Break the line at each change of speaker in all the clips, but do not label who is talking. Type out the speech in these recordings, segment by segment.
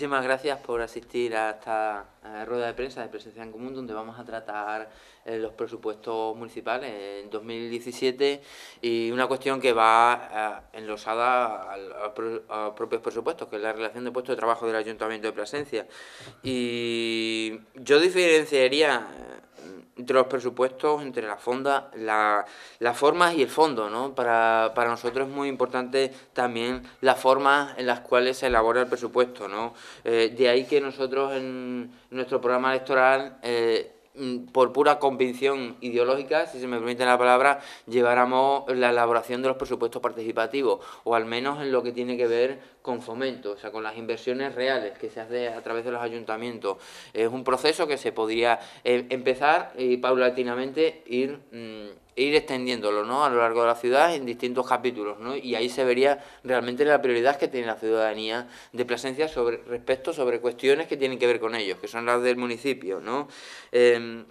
Muchísimas gracias por asistir a esta rueda de prensa de Presencia en Común, donde vamos a tratar eh, los presupuestos municipales en 2017 y una cuestión que va eh, enlosada a, los propios presupuestos, que es la relación de puestos de trabajo del Ayuntamiento de Presencia. Y yo diferenciaría entre los presupuestos entre la fonda, la, las formas y el fondo, ¿no? Para, nosotros es muy importante también las formas en las cuales se elabora el presupuesto, ¿no? Eh, de ahí que nosotros en nuestro programa electoral eh, mm, por pura convicción ideológica, si se me permite la palabra, lleváramos la elaboración de los presupuestos participativos, o al menos en lo que tiene que ver con fomento, o sea, con las inversiones reales que se hace a través de los ayuntamientos. Es un proceso que se podría eh, empezar y paulatinamente ir, mm, ir extendiéndolo ¿no? a lo largo de la ciudad en distintos capítulos. ¿no? Y ahí se vería realmente la prioridad que tiene la ciudadanía de Plasencia sobre, respecto sobre cuestiones que tienen que ver con ellos, que son las del municipio. ¿no? Em,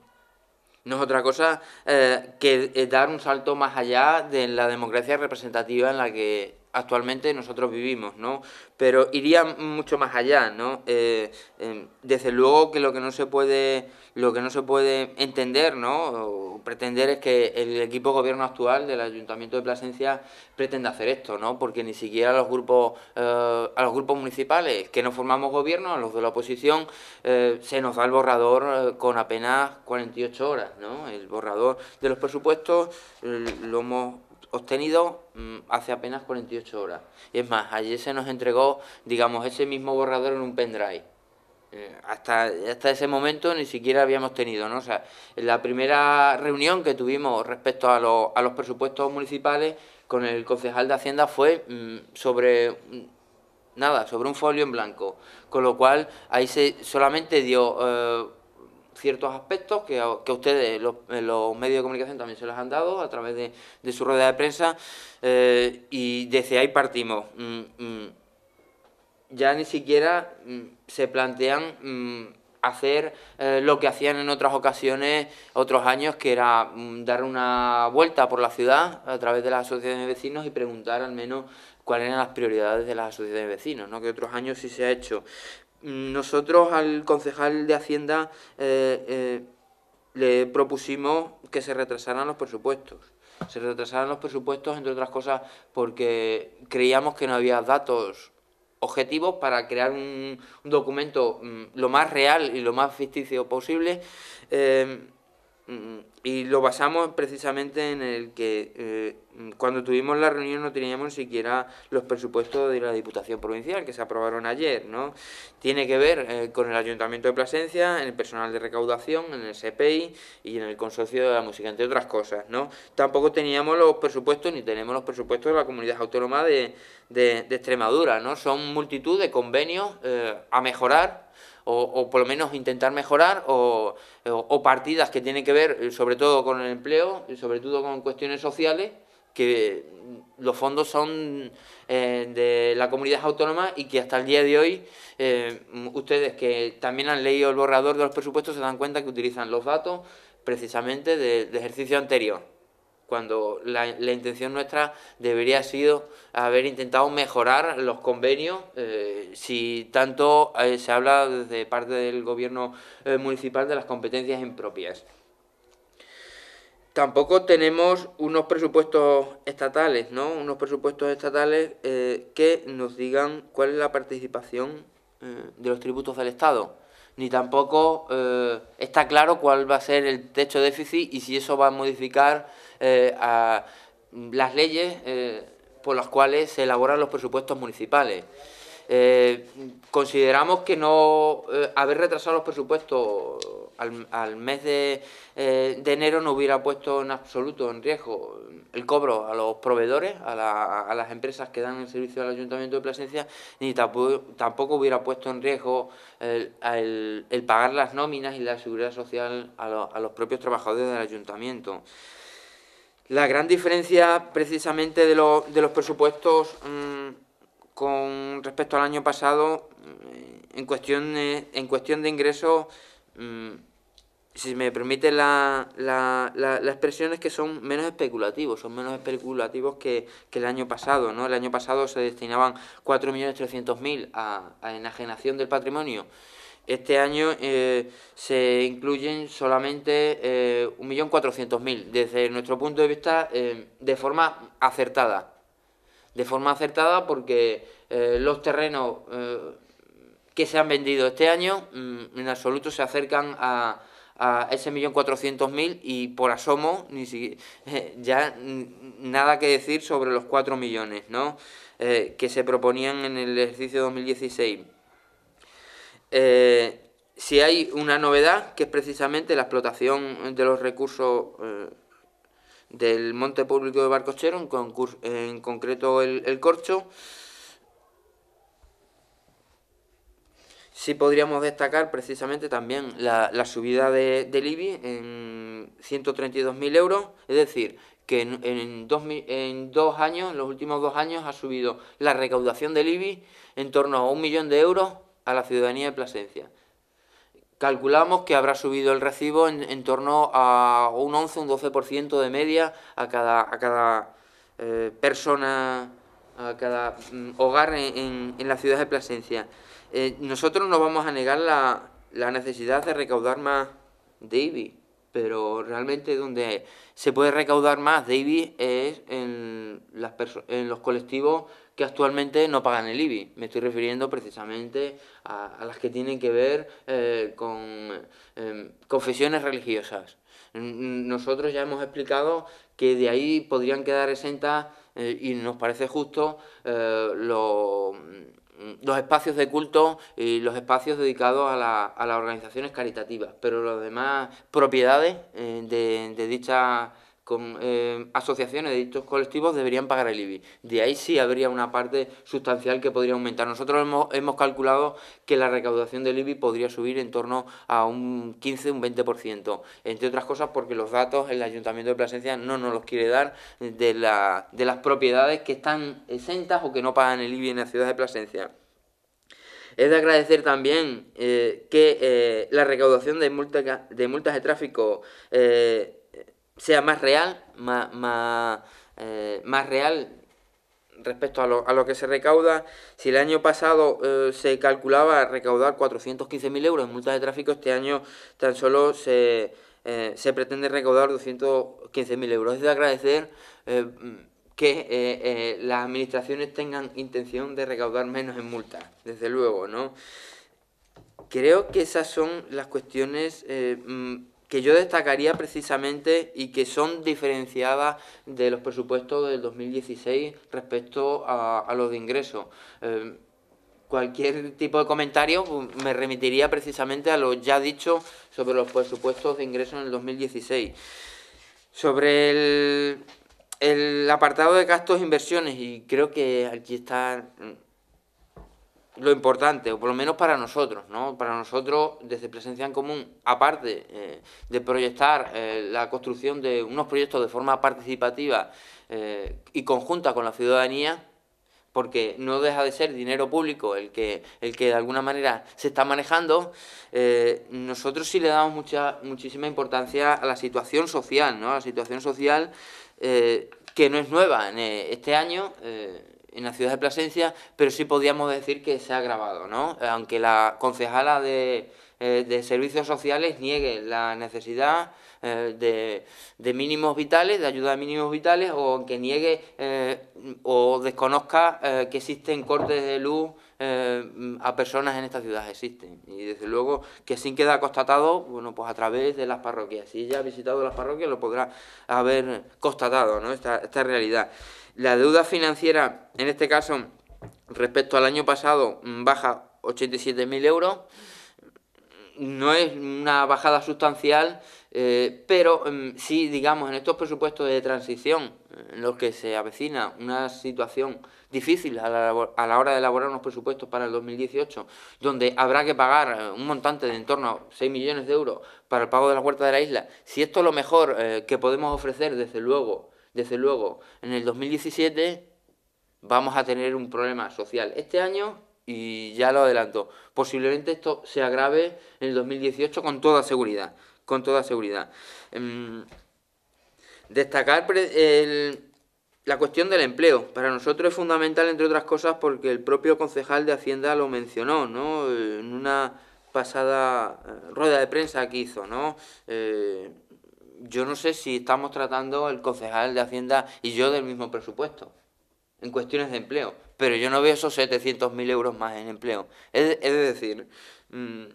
no es otra cosa eh, que eh, dar un salto más allá de la democracia representativa en la que actualmente nosotros vivimos, ¿no? Pero iría mucho más allá, ¿no? Eh, em, desde luego que lo que no se puede, lo que no se puede entender, ¿no? O pretender es que el equipo de gobierno actual del Ayuntamiento de Plasencia pretenda hacer esto, ¿no? Porque ni siquiera los grupos, eh, a los grupos municipales que no formamos gobierno, a los de la oposición, eh, se nos da el borrador con apenas 48 horas, ¿no? El borrador de los presupuestos lo hemos obtenido mm, hace apenas 48 horas. Y es más, ayer se nos entregó, digamos, ese mismo borrador en un pendrive. Eh, hasta, hasta ese momento ni siquiera habíamos tenido, ¿no? O sea, la primera reunión que tuvimos respecto a, los presupuestos municipales con el concejal de Hacienda fue mm, sobre nada, sobre un folio en blanco, con lo cual ahí se solamente dio eh, ciertos aspectos que ustedes, los, medios de comunicación también se los han dado a través de, su rueda de prensa eh, y desde ahí partimos. Mm, mm. ya ni siquiera mm, se plantean hacer eh, lo que hacían en otras ocasiones, otros años, que era dar una vuelta por la ciudad a través de las asociaciones de vecinos y preguntar al menos cuáles eran las prioridades de las asociaciones de vecinos, ¿no? que otros años sí se ha hecho. Nosotros al concejal de Hacienda eh, eh, le propusimos que se retrasaran los presupuestos. Se retrasaran los presupuestos, entre otras cosas, porque creíamos que no había datos objetivos para crear un, documento mm, lo más real y lo más ficticio posible. Eh, Mm, mm. Y lo basamos precisamente en el que eh, mm, cuando tuvimos la reunión no teníamos siquiera los presupuestos de la Diputación Provincial que se aprobaron ayer, ¿no? Tiene que ver eh, con el Ayuntamiento de Plasencia, en el personal de recaudación, en el SPI y en el Consorcio de la Música, entre otras cosas, ¿no? Tampoco teníamos los presupuestos ni tenemos los presupuestos de la Comunidad Autónoma de, de, Extremadura, ¿no? Son multitud de convenios eh, a mejorar o, por lo menos intentar mejorar, o, partidas que tienen que ver eh, sobre todo con el empleo, sobre todo con cuestiones sociales, que los fondos son eh, de la comunidad autónoma y que hasta el día de hoy eh, ustedes que también han leído el borrador de los presupuestos se dan cuenta que utilizan los datos precisamente del de ejercicio anterior cuando la, intención nuestra debería sido haber intentado mejorar los convenios, eh, si tanto eh, se habla desde parte del gobierno eh, municipal de las competencias impropias. Tampoco tenemos unos presupuestos estatales, Unos presupuestos estatales que nos digan cuál es la participación de los tributos del Estado ni tampoco está claro cuál va a ser el techo de déficit y si eso va a modificar eh, a las leyes eh, por las cuales se elaboran los presupuestos municipales. Eh, consideramos que no haber retrasado los presupuestos al, mes de, de, enero no hubiera puesto en absoluto en riesgo el cobro a los proveedores, a, la, a las empresas que dan el servicio al Ayuntamiento de Plasencia, ni tampoco, hubiera puesto en riesgo el, pagar las nóminas y la seguridad social a, a los propios trabajadores del Ayuntamiento. La gran diferencia precisamente de, de los presupuestos mm, con respecto al año pasado, mm, en cuestión, en cuestión de ingresos, mm, si me permite la, la, expresión, es que son menos especulativos, son menos especulativos que, el año pasado. ¿no? El año pasado se destinaban 4.300.000 mil a enajenación del patrimonio este año eh, se incluyen solamente eh, 1.400.000, desde nuestro punto de vista, eh, de forma acertada. De forma acertada porque eh, los terrenos que se han vendido este año mm, en absoluto se acercan a, a ese 1.400.000 y por asomo ni ya nada que decir sobre los 4 millones ¿no? que se proponían en el ejercicio 2016. Eh, si hay una novedad, que es precisamente la explotación de los recursos eh, del monte público de Barcochero, en, concreto el, corcho, Sí podríamos destacar precisamente también la, subida de, del IBI en 132.000 euros, es decir, que en, años, en los últimos dos años, ha subido la recaudación del IBI en torno a un millón de euros a la ciudadanía de Plasencia. Calculamos que habrá subido el recibo en, torno a un 11, un 12% de media a cada, a cada eh, persona, a cada mm, hogar en, la ciudad de Plasencia. Eh, nosotros no vamos a negar la, necesidad de recaudar más de pero realmente donde se puede recaudar más de es en, las en los colectivos que actualmente no pagan el IBI. Me estoy refiriendo precisamente a, las que tienen que ver eh, con em, confesiones religiosas. Nosotros ya hemos explicado que de ahí podrían quedar exentas, eh, y nos parece justo, eh, mm, los espacios de culto y los espacios dedicados a, a las organizaciones caritativas, pero las demás propiedades de, de, dicha con eh, asociaciones de estos colectivos deberían pagar el IBI. De ahí sí habría una parte sustancial que podría aumentar. Nosotros hemos, calculado que la recaudación del IBI podría subir en torno a un 15, un 20%, entre otras cosas porque los datos el Ayuntamiento de Plasencia no nos los quiere dar de, las propiedades que están exentas o que no pagan el IBI en la ciudad de Plasencia. Es de agradecer también eh, que eh, la recaudación de, multas de tráfico sea más real, más, eh, más, real respecto a lo, que se recauda. Si el año pasado eh, se calculaba recaudar 415.000 euros en multas de tráfico, este año tan solo se, eh, pretende recaudar 215.000 euros. Es de agradecer que las administraciones tengan intención de recaudar menos en multas, desde luego, ¿no? Creo que esas son las cuestiones mm, que yo destacaría precisamente y que son diferenciadas de los presupuestos del 2016 respecto a, los de ingresos. Em, cualquier tipo de comentario um, me remitiría precisamente a lo ya dicho sobre los presupuestos de ingresos en el 2016. Sobre el, el apartado de gastos e inversiones, y creo que aquí está lo importante, o por lo menos para nosotros, ¿no? Para nosotros, desde Presencia en Común, aparte eh, de proyectar eh, la construcción de unos proyectos de forma participativa eh, y conjunta con la ciudadanía, porque no deja de ser dinero público el que, el que de alguna manera se está manejando, nosotros sí le damos mucha, muchísima importancia a la situación social, ¿no? la situación social que no es nueva. En este año en la ciudad de Plasencia, pero sí podríamos decir que se ha agravado, ¿no? Aunque la concejala eh, de, servicios sociales niegue la necesidad eh, de, mínimos vitales, de ayuda de mínimos vitales, o aunque niegue eh, o desconozca que existen cortes de luz a personas en esta ciudad, existen. Y desde luego que sin queda constatado, bueno, pues a través de las parroquias. Si ella ha visitado las parroquias lo podrá haber constatado, ¿no? Esta, esta realidad. La deuda financiera, en este caso, respecto al año pasado, mm, baja 87.000 euros. No es una bajada sustancial, eh, pero mm, sí, digamos, en estos presupuestos de transición, eh, en los que se avecina una situación difícil a la, hora de elaborar unos presupuestos para el 2018, donde habrá que pagar eh, un montante de en torno a 6 millones de euros para el pago de la huerta de la isla, si esto es lo mejor que podemos ofrecer, desde luego, desde luego, en el 2017 vamos a tener un problema social este año y ya lo adelanto. Posiblemente esto se agrave en el 2018 con toda seguridad. Con toda seguridad. Em, destacar la cuestión del empleo. Para nosotros es fundamental, entre otras cosas, porque el propio concejal de Hacienda lo mencionó, ¿no? Eh, en una pasada eh, rueda de prensa que hizo, ¿no? Eh, yo no sé si estamos tratando el concejal de Hacienda y yo del mismo presupuesto en cuestiones de empleo, pero yo no veo esos 700.000 euros más en empleo. Es, decir, mm,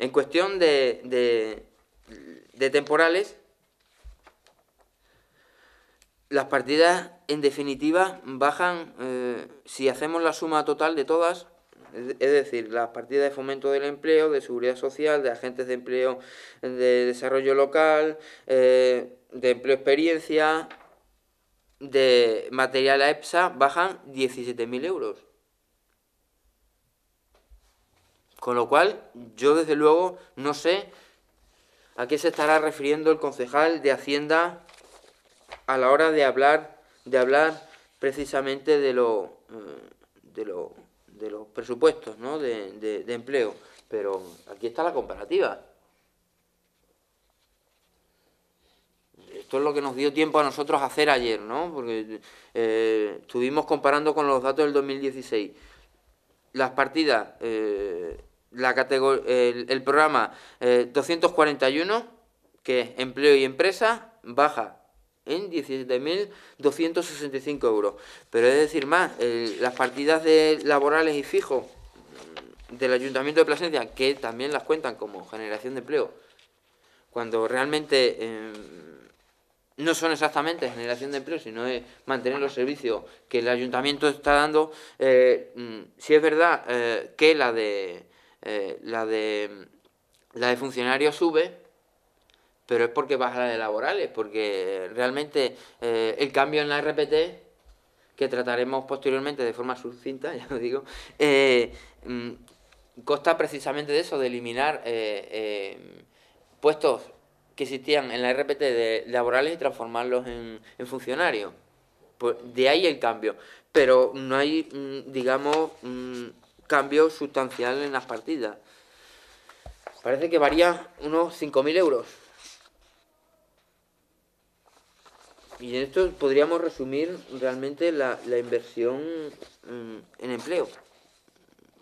en cuestión de, de, temporales, las partidas en definitiva bajan, eh, si hacemos la suma total de todas, es decir, las partidas de fomento del empleo, de seguridad social, de agentes de empleo, de desarrollo local, eh, de empleo experiencia, de material a EPSA, bajan 17.000 euros. Con lo cual, yo desde luego no sé a qué se estará refiriendo el concejal de Hacienda a la hora de hablar, de hablar precisamente de lo, eh, de lo de los presupuestos ¿no? de, empleo. Pero aquí está la comparativa. esto es lo que nos dio tiempo a nosotros hacer ayer, ¿no? Porque eh, estuvimos comparando con los datos del 2016. Las partidas, eh, la el, el, programa 241, eh, que es empleo y empresa, baja en 17.265 euros. Pero es decir más, las partidas de laborales y fijos del Ayuntamiento de Plasencia, que también las cuentan como generación de empleo, cuando realmente em, no son exactamente generación de empleo, sino es mantener los servicios que el ayuntamiento está dando, eh, mm, si es verdad eh, que la de, eh, la de la de funcionarios sube, pero es porque baja la de laborales, porque realmente eh, el cambio en la RPT, que trataremos posteriormente de forma sucinta, ya lo digo, eh, mm, consta precisamente de eso, de eliminar eh, eh, puestos que existían en la RPT de laborales y transformarlos en, funcionarios. Pues, de ahí el cambio. Pero no hay, mm, digamos, mm, cambio sustancial en las partidas. Parece que varía unos 5.000 euros. Y en esto podríamos resumir realmente la, inversión mm, en empleo,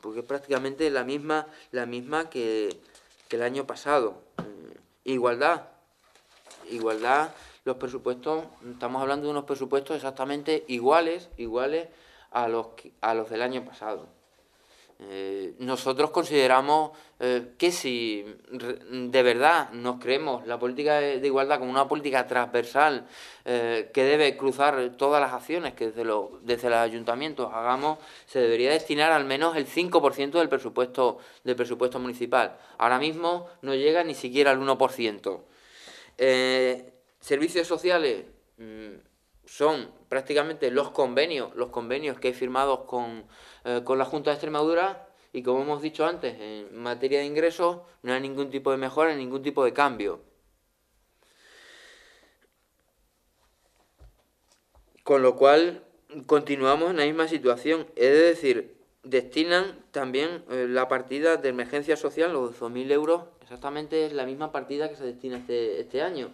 porque es prácticamente la misma, la misma que, que el año pasado. Mm, igualdad. Igualdad, los presupuestos, estamos hablando de unos presupuestos exactamente iguales, iguales a los, a los del año pasado. Eh, nosotros consideramos eh, que si de verdad nos creemos la política de igualdad como una política transversal eh, que debe cruzar todas las acciones que desde, los, desde los ayuntamientos hagamos, se debería destinar al menos el 5% del presupuesto, del presupuesto municipal. Ahora mismo no llega ni siquiera al 1%. Eh, servicios sociales. Mm, son prácticamente los convenios, los convenios que he firmado eh, con, la Junta de Extremadura y como hemos dicho antes, en materia de ingresos no hay ningún tipo de mejora, ningún tipo de cambio. Con lo cual continuamos en la misma situación, es decir, destinan también eh, la partida de emergencia social, los 12.000 euros, exactamente es la misma partida que se destina este, este año.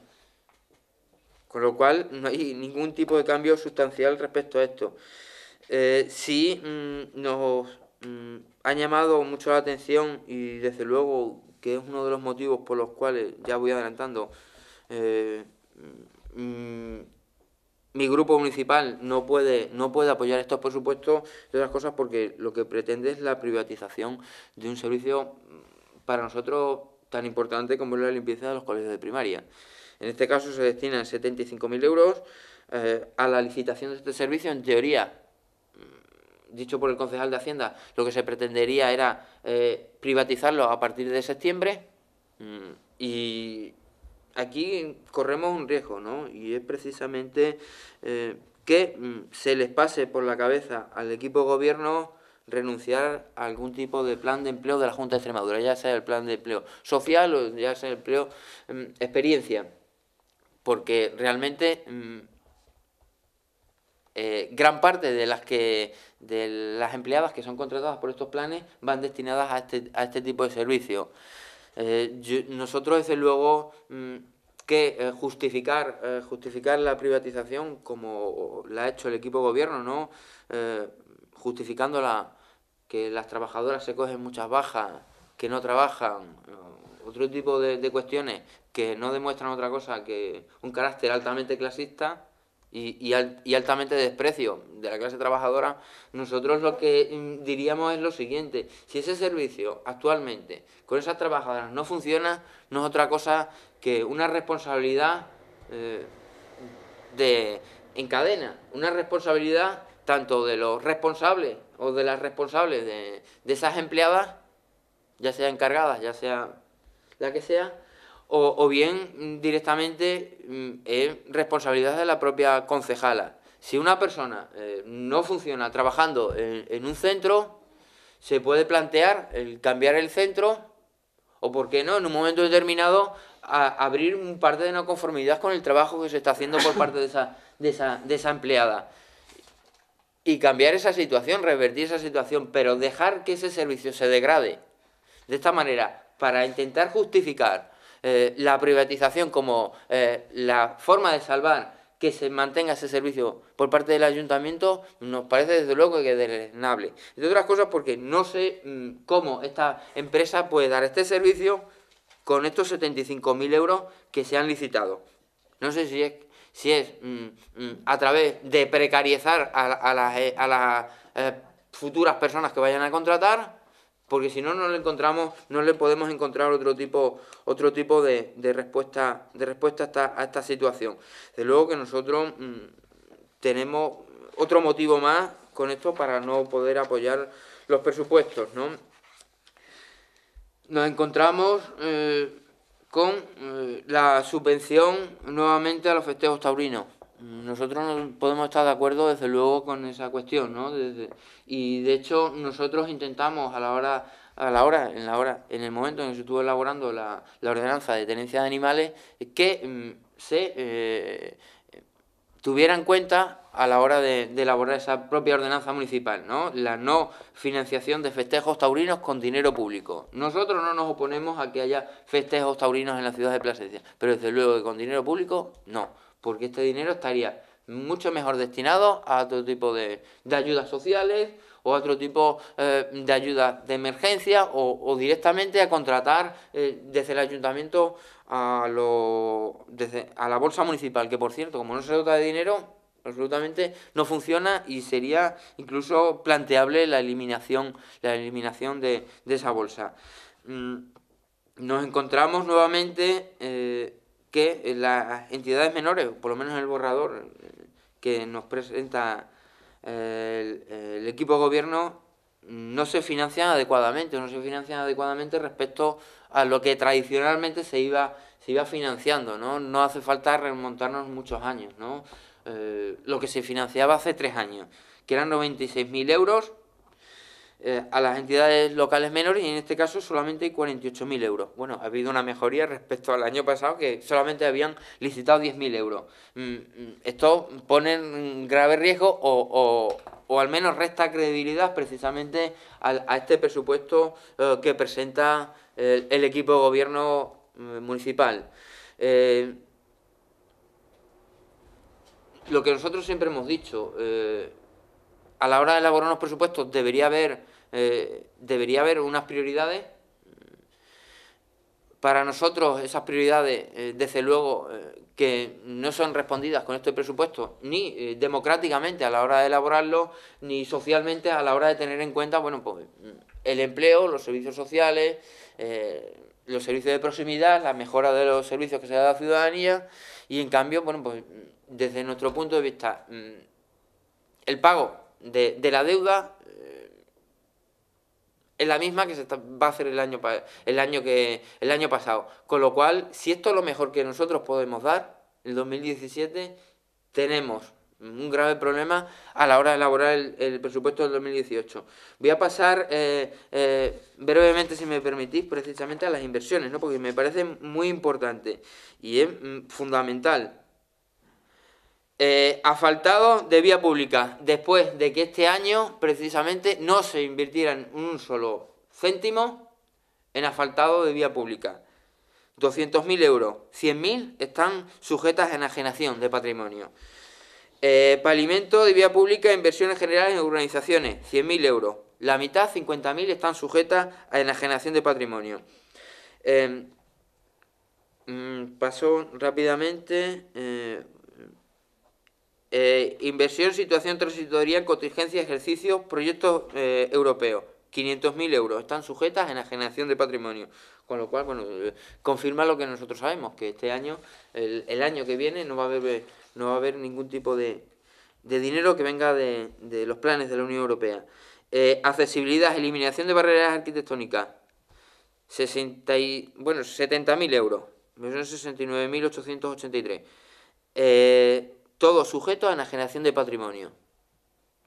Con lo cual no hay ningún tipo de cambio sustancial respecto a esto. Eh, sí mm, nos mm, ha llamado mucho la atención y desde luego que es uno de los motivos por los cuales, ya voy adelantando, eh, mm, mi grupo municipal no puede, no puede apoyar estos presupuestos de otras cosas porque lo que pretende es la privatización de un servicio para nosotros tan importante como es la limpieza de los colegios de primaria. En este caso se destinan 75.000 euros eh, a la licitación de este servicio. En teoría, mm, dicho por el concejal de Hacienda, lo que se pretendería era eh, privatizarlo a partir de septiembre. Mm, y aquí corremos un riesgo, ¿no? Y es precisamente eh, que mm, se les pase por la cabeza al equipo de gobierno renunciar a algún tipo de plan de empleo de la Junta de Extremadura, ya sea el plan de empleo social o ya sea el empleo experiencia porque realmente mm, eh, gran parte de las que de las empleadas que son contratadas por estos planes van destinadas a este, a este tipo de servicio. Eh, nosotros, desde luego, mm, que eh, justificar, justificar la privatización como la ha hecho el equipo gobierno, ¿no? justificándola que las trabajadoras se cogen muchas bajas, que no trabajan, otro tipo de, cuestiones que no demuestran otra cosa que un carácter altamente clasista y, y, altamente desprecio de la clase trabajadora, nosotros lo que mm, diríamos es lo siguiente, si ese servicio actualmente con esas trabajadoras no funciona, no es otra cosa que una responsabilidad eh, de, en cadena, una responsabilidad tanto de los responsables o de las responsables de, de esas empleadas, ya sea encargadas, ya sea la que sea, o, bien directamente mm, es responsabilidad de la propia concejala. Si una persona eh, no funciona trabajando en, un centro, se puede plantear el cambiar el centro o, por qué no, en un momento determinado, abrir un parte de no conformidad con el trabajo que se está haciendo por parte de esa, de esa, de esa empleada y cambiar esa situación, revertir esa situación, pero dejar que ese servicio se degrade. De esta manera, para intentar justificar eh, la privatización como eh, la forma de salvar que se mantenga ese servicio por parte del ayuntamiento nos parece desde luego que deleznable. De otras cosas porque no sé mm, cómo esta empresa puede dar este servicio con estos 75.000 euros que se han licitado. No sé si es, si es mm, mm, a través de precarizar a, las, a las eh, futuras personas que vayan a contratar porque si no, no le encontramos, no le podemos encontrar otro tipo, otro tipo de, respuesta, de respuesta a esta, situación. Desde luego que nosotros mm, tenemos otro motivo más con esto para no poder apoyar los presupuestos, Nos encontramos eh, con eh, la subvención nuevamente a los festejos taurinos. Nosotros podemos estar de acuerdo desde luego con esa cuestión, ¿no? y de hecho nosotros intentamos a la hora, a la hora, en la hora, en el momento en que se estuvo elaborando la, ordenanza de tenencia de animales, que mm, se eh, tuviera en cuenta a la hora de, de, elaborar esa propia ordenanza municipal, ¿no? La no financiación de festejos taurinos con dinero público. Nosotros no nos oponemos a que haya festejos taurinos en la ciudad de Plasencia, pero desde luego que con dinero público, no porque este dinero estaría mucho mejor destinado a otro tipo de, ayudas sociales o a otro tipo eh, de ayudas de emergencia o, directamente a contratar eh, desde el ayuntamiento a, lo, desde, a la bolsa municipal, que por cierto, como no se trata de dinero, absolutamente no funciona y sería incluso planteable la eliminación, la eliminación de, esa bolsa. Mm, nos encontramos nuevamente eh, que eh, las entidades menores, por lo menos el borrador eh, que nos presenta eh, el, equipo de gobierno, no se financian adecuadamente, no se financian adecuadamente respecto a lo que tradicionalmente se iba, se iba financiando, ¿no? No hace falta remontarnos muchos años, ¿no? lo que se financiaba hace tres años, que eran 96.000 euros eh, a las entidades locales menores y en este caso solamente hay 48.000 euros. Bueno, ha habido una mejoría respecto al año pasado que solamente habían licitado 10.000 euros. Mm, mm, esto pone en grave riesgo o, al menos resta credibilidad precisamente a este presupuesto eh, que presenta el, equipo de gobierno eh, municipal. lo que nosotros siempre hemos dicho, a la hora de elaborar los presupuestos debería haber eh, debería haber unas prioridades. Para nosotros esas prioridades, eh, desde luego, eh, que no son respondidas con este presupuesto, ni democráticamente a la hora de elaborarlo, ni socialmente a la hora de tener en cuenta bueno, pues, el empleo, los servicios sociales, los servicios de proximidad, la mejora de los servicios que se da a la ciudadanía, y en cambio, bueno, pues desde nuestro punto de vista, mm, el pago de, de la deuda es la misma que se va a hacer el año, el, año que, el año pasado. Con lo cual, si esto es lo mejor que nosotros podemos dar, el 2017 tenemos un grave problema a la hora de elaborar el, presupuesto del 2018. Voy a pasar eh, eh, brevemente, si me permitís, precisamente a las inversiones, ¿no? porque me parece muy importante y es mm, fundamental eh, asfaltado de vía pública, después de que este año precisamente no se invirtieran un solo céntimo en asfaltado de vía pública. 200.000 euros, 100.000 están sujetas a enajenación de patrimonio. Eh, palimento de vía pública, inversiones generales en urbanizaciones, 100.000 euros. La mitad, 50.000, están sujetas a enajenación de patrimonio. Eh, mm, pasó paso rápidamente. Eh, eh, inversión, situación transitoria contingencia, ejercicio, proyectos eh, europeos. 500.000 euros están sujetas en generación de patrimonio. Con lo cual, bueno, eh, confirma lo que nosotros sabemos, que este año, el, año que viene, no va a haber, eh, no va a haber ningún tipo de, dinero que venga de, los planes de la Unión Europea. accesibilidad, eliminación de barreras arquitectónicas. 60 y, bueno, 70.000 euros. Son 69.883. Eh, todos sujetos a la generación de patrimonio.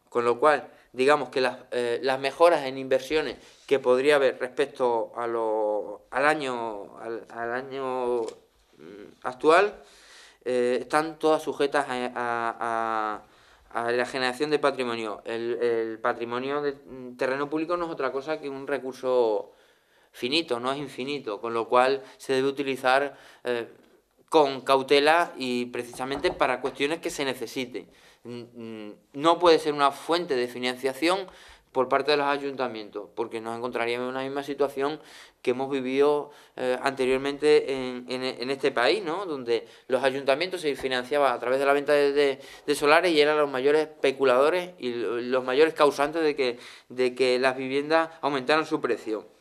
Con lo cual, digamos que eh, las, mejoras en inversiones que podría haber respecto a lo, al año, al, año mm, actual eh, están todas sujetas a, la generación de patrimonio. El, patrimonio de mm, terreno público no es otra cosa que un recurso finito, no es infinito, con lo cual se debe utilizar eh, con cautela y precisamente para cuestiones que se necesiten. No puede ser una fuente de financiación por parte de los ayuntamientos, porque nos encontraríamos en una misma situación que hemos vivido eh, anteriormente en, este país, ¿no? donde los ayuntamientos se financiaban a través de la venta de, de, de, solares y eran los mayores especuladores y los mayores causantes de que, de que las viviendas aumentaran su precio.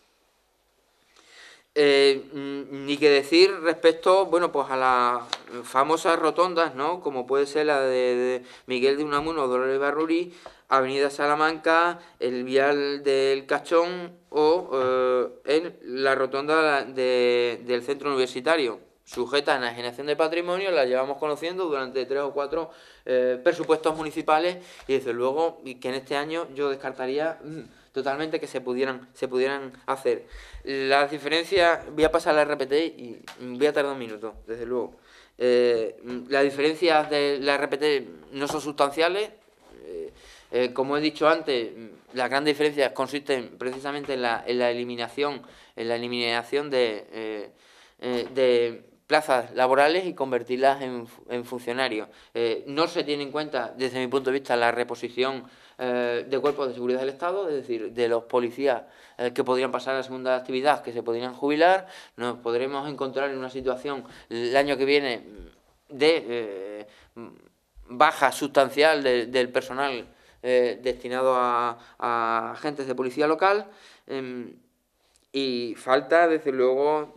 Eh, mm, ni que decir respecto, bueno, pues a las famosas rotondas, ¿no? Como puede ser la de, Miguel de Unamuno, Dolores Barruri, Avenida Salamanca, el Vial del Cachón o eh, en la rotonda de, del Centro Universitario. Sujeta a generación de patrimonio, la llevamos conociendo durante tres o cuatro eh, presupuestos municipales y desde luego que en este año yo descartaría... Mm, totalmente que se pudieran, se pudieran hacer. Las diferencias, voy a pasar a la RPT y voy a tardar un minuto, desde luego. Eh, las diferencias de la RPT no son sustanciales. Eh, eh, como he dicho antes, las grandes diferencias consisten precisamente en la, en la eliminación, en la eliminación de, de plazas laborales y convertirlas en, en funcionarios. no se tiene en cuenta, desde mi punto de vista, la reposición eh, de cuerpos de seguridad del Estado, es decir, de los policías eh, que podrían pasar a la segunda actividad, que se podrían jubilar, nos podremos encontrar en una situación el año que viene de eh, baja sustancial del personal destinado a, a, agentes de policía local em, y falta, desde luego,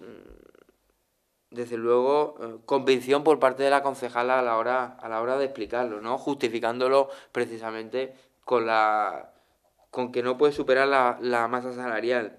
desde luego, convicción por parte de la concejala a la hora, a la hora de explicarlo, ¿no? Justificándolo precisamente con, la, con que no puede superar la, masa salarial.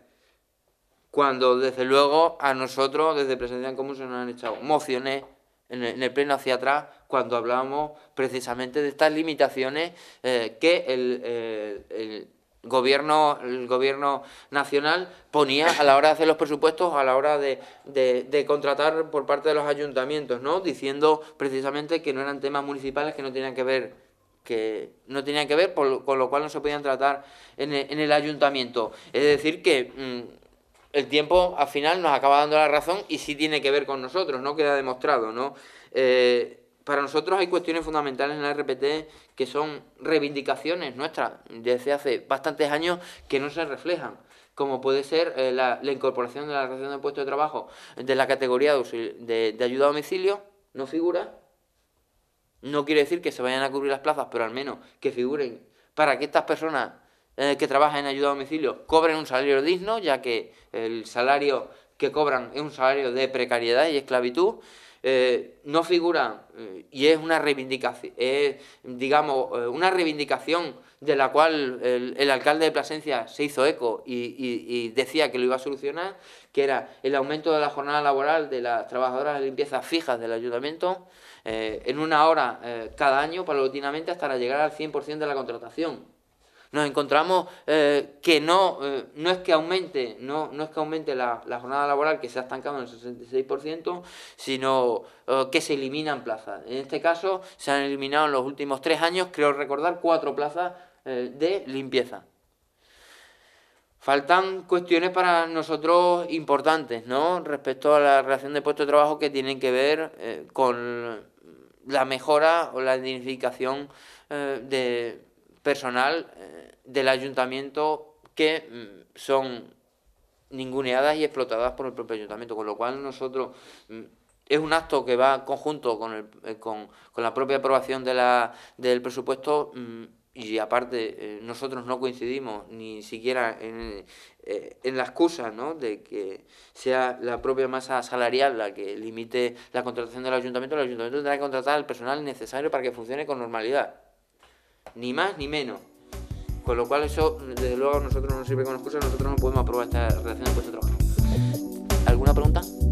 Cuando desde luego a nosotros desde presidencia en Común se nos han echado mociones en el, pleno hacia atrás cuando hablábamos precisamente de estas limitaciones eh, que el, eh, el gobierno, el gobierno nacional ponía a la hora de hacer los presupuestos, a la hora de, de, de, contratar por parte de los ayuntamientos, ¿no? Diciendo precisamente que no eran temas municipales que no tenían que ver que no tenían que ver, por, con lo cual no se podían tratar en el, ayuntamiento. Es decir, que mm, el tiempo al final nos acaba dando la razón y sí tiene que ver con nosotros, no queda demostrado, ¿no? Eh, para nosotros hay cuestiones fundamentales en la RPT que son reivindicaciones nuestras desde hace bastantes años que no se reflejan como puede ser eh, la, incorporación de la relación de puesto de trabajo de la categoría de ayuda a domicilio, no figura, no quiere decir que se vayan a cubrir las plazas, pero al menos que figuren para que estas personas eh, que trabajan en ayuda a domicilio cobren un salario digno, ya que el salario que cobran es un salario de precariedad y esclavitud. Eh, no figura, eh, y es una reivindicación, digamos, eh, una reivindicación de la cual el, alcalde de Plasencia se hizo eco y, decía que lo iba a solucionar, que era el aumento de la jornada laboral de las trabajadoras de limpieza fijas del ayuntamiento en una hora cada año paulatinamente hasta llegar al 100% de la contratación nos encontramos eh, que no, eh, no es que aumente, no, no es que aumente la, jornada laboral que se ha estancado en el 66%, sino eh, que se eliminan plazas. En este caso se han eliminado en los últimos tres años, creo recordar, cuatro plazas de limpieza. Faltan cuestiones para nosotros importantes, ¿no? Respecto a la relación de puestos de trabajo que tienen que ver con la mejora o la dignificación de personal eh, del ayuntamiento que mm, son ninguneadas y explotadas por el propio ayuntamiento, con lo cual nosotros mm, es un acto que va conjunto con, el, eh, con, con la propia aprobación de la, del presupuesto mm, y aparte eh, nosotros no coincidimos ni siquiera en, la excusa ¿no? de que sea la propia masa salarial la que limite la contratación del ayuntamiento, el ayuntamiento tendrá que contratar al personal necesario para que funcione con normalidad ni más ni menos. Con lo cual eso, desde luego, nosotros no nos sirve como excusa, nosotros no podemos aprobar esta relación de puesto de trabajo. ¿Alguna pregunta?